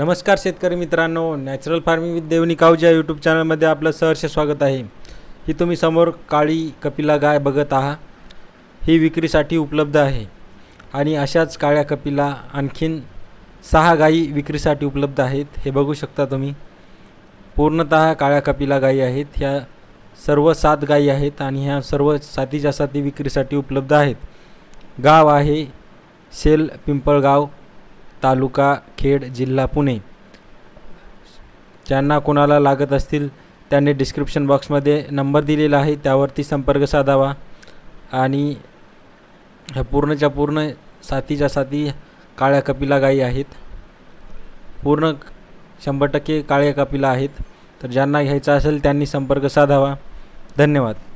नमस्कार शेतकरी मित्रांनो natural farming with Devni Kavja YouTube चॅनलमध्ये आपलं सहर्ष स्वागत आहे ही तुम्ही समोर काळी कपिला गाय बघत आहात ही विक्रीसाठी उपलब्ध आहे आणि अशाच काळ्या कपिला आणखीन सहा गायी विक्रीसाठी उपलब्ध आहेत हे बघू शकता तुम्ही पूर्णत काळ्या कपिला गायी आहेत ह्या सर्व सात गायी आहेत आणि ह्या सर्व सातीच्या साथी विक्रीसाठी उपलब्ध आहेत गाव आहे सेल पिंपळगाव तालुका खेड जिल्हा पुणे ज्यांना कोणाला लागत असतील त्यांनी डिस्क्रिप्शन बॉक्समध्ये नंबर दिलेला आहे त्यावरती संपर्क साधावा आणि पूर्णच्या पूर्ण साथीच्या साथी काळ्या कपिला गाई आहेत पूर्ण शंभर टक्के काळ्या कपिला आहेत तर ज्यांना घ्यायचा असेल त्यांनी संपर्क साधावा धन्यवाद